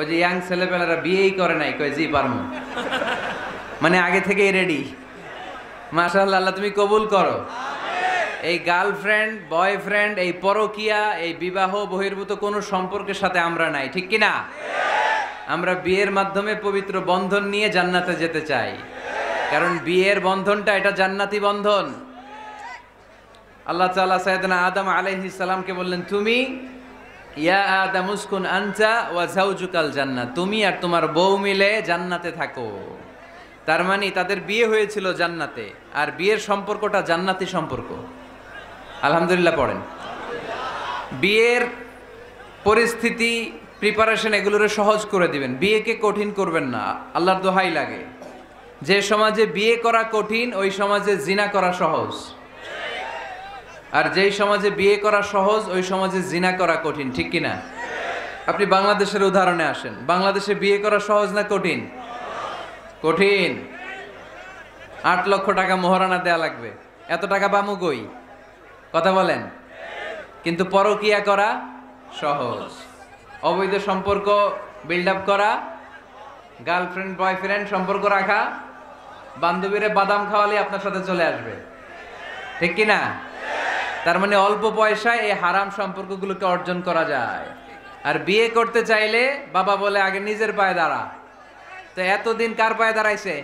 ওই যে ইয়াং ছেলেপেলারা বিয়েই করে নাই কয়ে জি পারম মানে আগে থেকেই রেডি মাশাআল্লাহ আল্লাহ তুমি কবুল করো এই গার্লফ্রেন্ড বয়ফ্রেন্ড এই পরকিয়া এই বিবাহ বহির্ভূত কোনো সম্পর্কের সাথে আমরা নাই ঠিক কি না আমরা বিয়ের মাধ্যমে পবিত্র বন্ধন নিয়ে জান্নাতে যেতে চাই কারণ বিয়ের বন্ধনটা এটা জান্নাতি বন্ধন আল্লাহ তাআলা সাইয়েদনা আদম আলাইহিস সালামকে বললেন তুমি ইয়া আদা মুসকুন আনতা ওয়া জাউজুকাল জান্নাত তুমি আর তোমার বউ মিলে জান্নাতে থাকো তার মানে তাদের বিয়ে হয়েছিল জান্নাতে আর বিয়ের সম্পর্কটা জান্নাতি সম্পর্ক আলহামদুলিল্লাহ পড়েন বিয়ের পরিস্থিতি প্রিপারেশন এগুলোরে সহজ করে দিবেন বিয়েকে কঠিন করবেন না আল্লাহর দোহাই লাগে যে সমাজে বিয়ে করা কঠিন ওই সমাজে জিনা করা সহজ আর যেই সমাজে বিয়ে করা সহজ ওই সমাজে জিনা করা কঠিন ঠিক কিনা আপনি বাংলাদেশের উদাহরণে আসেন বাংলাদেশে বিয়ে করা সহজ না কঠিন কঠিন আট লক্ষ টাকা মহারানা দেয়া লাগবে এত টাকা বামু কই কথা বলেন কিন্তু পরকিয়া করা সহজ অবৈধ সম্পর্ক বিল্ড আপ করা গার্লফ্রেন্ড বয়ফ্রেন্ড সম্পর্ক রাখা বান্ধবীরা বাদাম খাওয়ালে আপনার সাথে চলে আসবে ঠিক কিনা না তার মানে অল্প পয়সায় এই হারাম সম্পর্কগুলোকে অর্জন করা যায় আর বিয়ে করতে চাইলে বাবা বলে আগে নিজের পায়ে দাঁড়া তো এতদিন কার পায়ে দাঁড়াইছে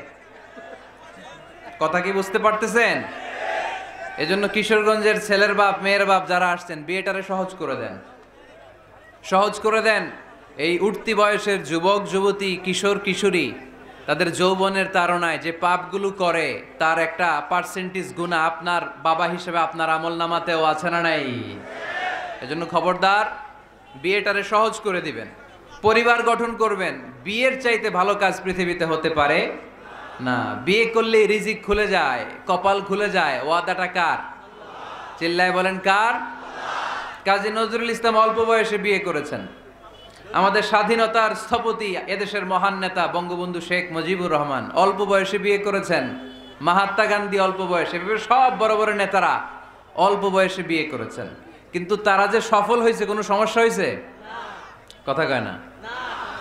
কথা কি বুঝতে পারতেছেন এজন্য কিশোরগঞ্জের ছেলের বাপ মেয়ের বাপ যারা আসছেন বিয়েটারে সহজ করে দেন সহজ করে দেন এই উঠতি বয়সের যুবক যুবতী কিশোর কিশোরী তাদের যৌবনের তাড়নায় যে পাপগুলো করে তার একটা পার্সেন্টেজ গুণা আপনার বাবা হিসেবে আপনার আমল নামাতেও আছে না নাই এজন্য খবরদার বিয়েটারে সহজ করে দিবেন পরিবার গঠন করবেন বিয়ের চাইতে ভালো কাজ পৃথিবীতে হতে পারে না বিয়ে করলে রিজিক খুলে যায় কপাল খুলে যায় ওয়াদাটা কার চিল্লায় বলেন কার কাজী নজরুল ইসলাম অল্প বয়সে বিয়ে করেছেন আমাদের স্বাধীনতার স্থপতি এদেশের মহান নেতা বঙ্গবন্ধু শেখ মুজিবুর রহমান অল্প বয়সে বিয়ে করেছেন মাহাত্মা গান্ধী অল্প বয়সে সব বড় বড় নেতারা অল্প বয়সে বিয়ে করেছেন কিন্তু তারা যে সফল হয়েছে কোনো সমস্যা হয়েছে কথা কয় না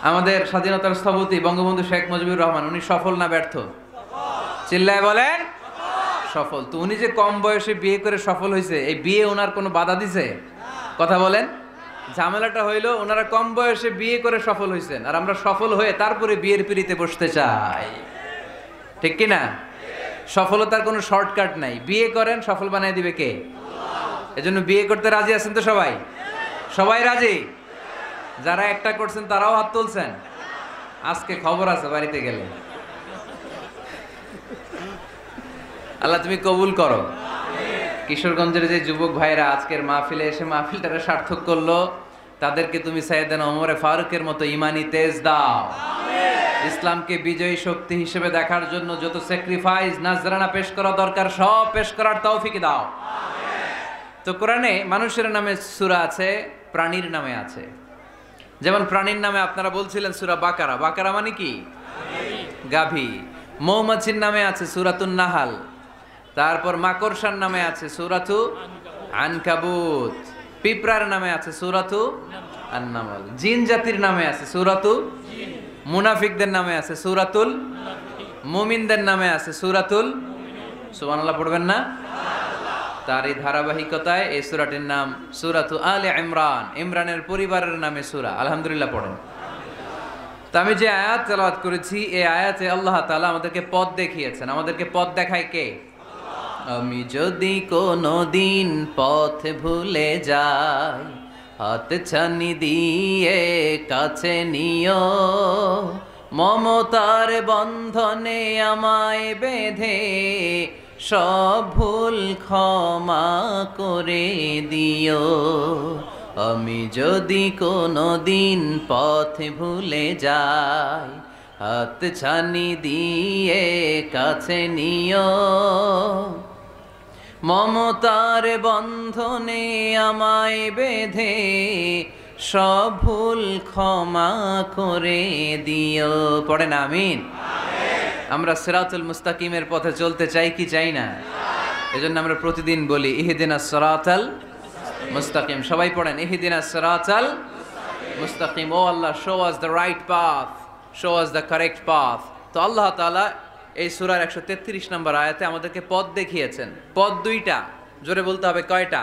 আমাদের স্বাধীনতার স্থপতি বঙ্গবন্ধু শেখ মুজিবুর রহমান উনি সফল না ব্যর্থ চিল্লায় বলেন সফল তো উনি যে কম বয়সে বিয়ে করে সফল হয়েছে এই বিয়ে ওনার কোনো বাধা দিছে কথা বলেন ঝামেলাটা হইলো ওনারা কম বয়সে বিয়ে করে সফল হয়েছেন আর আমরা সফল হয়ে তারপরে বিয়ের পিড়িতে বসতে চাই ঠিক কি না সফলতার কোনো শর্টকাট নাই বিয়ে করেন সফল বানাই দিবে কে এজন্য বিয়ে করতে রাজি আছেন তো সবাই সবাই রাজি যারা একটা করছেন তারাও হাত তুলছেন আজকে খবর আছে বাড়িতে গেলে আল্লাহ তুমি কবুল করো কিশোরগঞ্জের যে যুবক ভাইরা আজকের মাহফিলে এসে মাহফিলটাকে সার্থক করলো তাদেরকে তুমি সাইদান অমরে ফারুকের মতো ইমানি তেজ দাও ইসলামকে বিজয়ী শক্তি হিসেবে দেখার জন্য যত স্যাক্রিফাইস নাজরানা পেশ করা দরকার সব পেশ করার তৌফিক দাও তো কোরআনে মানুষের নামে সুরা আছে প্রাণীর নামে আছে যেমন প্রাণীর নামে আপনারা বলছিলেন সুরা বাকারা বাকারা মানে কি গাভী মৌমাছির নামে আছে সুরাতুন নাহাল তারপর মাকড়সার নামে আছে সুরাথু আনকাবুত পিঁপড়ার নামে আছে সুরাথু আন্নামাল জিন জাতির নামে আছে সুরাতু মুনাফিকদের নামে আছে সুরাতুল মুমিনদের নামে আছে সুরাতুল সুবানাল্লাহ পড়বেন না তার এই ধারাবাহিকতায় এই সুরাটির নাম সুরাতু আল ইমরান ইমরানের পরিবারের নামে সুরা আলহামদুলিল্লাহ পড়েন তো আমি যে আয়াত তেলাওয়াত করেছি এই আয়াতে আল্লাহ তালা আমাদেরকে পথ দেখিয়েছেন আমাদেরকে পথ দেখায় কে আমি যদি কোনো দিন পথ ভুলে যাই হাত ছানি দিয়ে কাছে নিও মমতার বন্ধনে আমায় বেঁধে সব ভুল ক্ষমা করে দিও আমি যদি কোনো দিন পথ ভুলে যাই হাত ছানি দিয়ে কাছে নিও মমতার বন্ধনে আমায় বেঁধে সব ভুল ক্ষমা করে দিও পড়েন আমিন আমরা সেরাতুল মুস্তাকিমের পথে চলতে চাই কি চাই না এজন্য আমরা প্রতিদিন বলি ইহিদিনা সরাতাল মুস্তাকিম সবাই পড়েন ইহিদিনা সরাতাল মুস্তাকিম ও Allah show us the right path show us the correct path তো আল্লাহ তালা এই সুরার একশো তেত্রিশ নম্বর আয়াতে আমাদেরকে পথ দেখিয়েছেন পথ দুইটা জোরে বলতে হবে কয়টা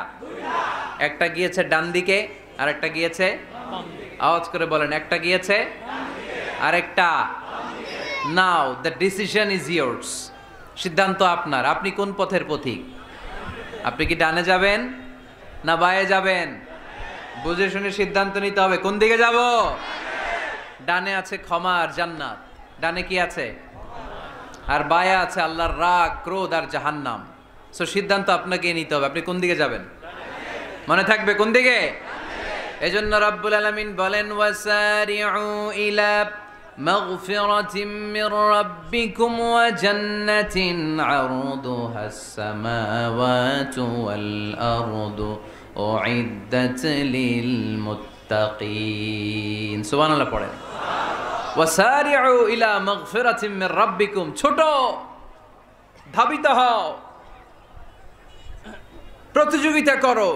একটা গিয়েছে ডান দিকে আর একটা গিয়েছে আওয়াজ করে বলেন একটা গিয়েছে আর একটা now the decision is yours সিদ্ধান্ত আপনার আপনি কোন পথের পথিক আপনি কি ডানে যাবেন না বায়ে যাবেন বুঝে শুনে সিদ্ধান্ত নিতে হবে কোন দিকে যাব ডানে আছে ক্ষমা আর জান্নাত ডানে কি আছে আর বায়া আছে আল্লাহর রাগ ক্রোধ আর জাহান্নাম সো সিদ্ধান্ত আপনাকে নিতে হবে আপনি কোন দিকে যাবেন মনে থাকবে কোন দিকে এজন্য রব্বুল আলামিন বলেন ওয়াসারিউ ইলা مغفرة من ربكم وجنة عرضها السماوات والأرض أعدت للمتقين سبحان الله পড়েন ওয়াসারিউ ইলা মাগফিরাতিম মির রাব্বিকুম ছোট ধাবিত হও প্রতিযোগিতা করো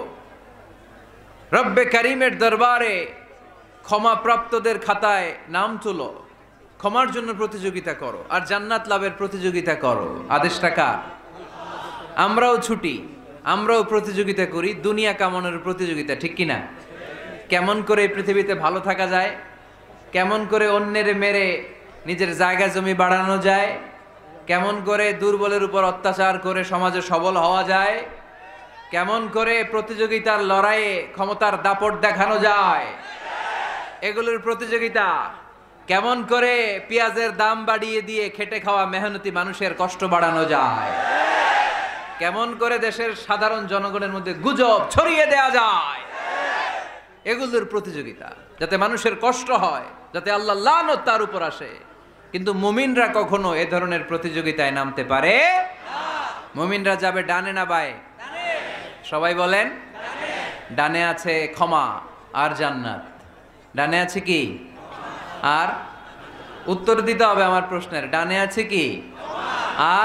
রব্বে কারিমের দরবারে ক্ষমাপ্রাপ্তদের খাতায় নাম তুলো ক্ষমার জন্য প্রতিযোগিতা করো আর জান্নাত লাভের প্রতিযোগিতা করো আদেশ টাকা আমরাও ছুটি আমরাও প্রতিযোগিতা করি দুনিয়া কামানোর প্রতিযোগিতা ঠিক কিনা কেমন করে এই পৃথিবীতে ভালো থাকা যায় কেমন করে অন্যের মেরে নিজের জায়গা জমি বাড়ানো যায় কেমন করে দুর্বলের উপর অত্যাচার করে সমাজে সবল হওয়া যায় কেমন করে প্রতিযোগিতার লড়াইয়ে ক্ষমতার দাপট দেখানো যায় এগুলোর প্রতিযোগিতা কেমন করে পেঁয়াজের দাম বাড়িয়ে দিয়ে খেটে খাওয়া মেহনতি মানুষের কষ্ট বাড়ানো যায় কেমন করে দেশের সাধারণ জনগণের মধ্যে গুজব ছড়িয়ে দেয়া যায় এগুলোর প্রতিযোগিতা যাতে মানুষের কষ্ট হয় যাতে আল্লাহ লানত তার উপর আসে কিন্তু মুমিনরা কখনো এ ধরনের প্রতিযোগিতায় নামতে পারে মুমিনরা যাবে ডানে না বায়ে সবাই বলেন ডানে আছে ক্ষমা আর জান্নাত ডানে আছে কি আর উত্তর দিতে হবে আমার প্রশ্নের ডানে আছে কি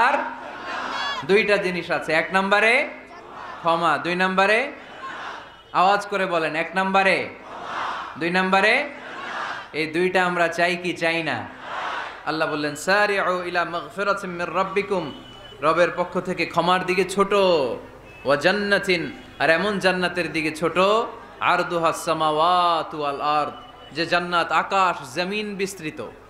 আর দুইটা জিনিস আছে এক নম্বরে ক্ষমা দুই নম্বরে আওয়াজ করে বলেন এক নম্বরে দুই নম্বরে এই দুইটা আমরা চাই কি চাই না আল্লাহ বললেন স্যার ইলা রব্বিকুম রবের পক্ষ থেকে ক্ষমার দিকে ছোট ও জান্নাতিন আর এমন জান্নাতের দিকে ছোট আর দুহাসামাওয়াত ওয়াল আর যে জান্নাত আকাশ জমিন বিস্তৃত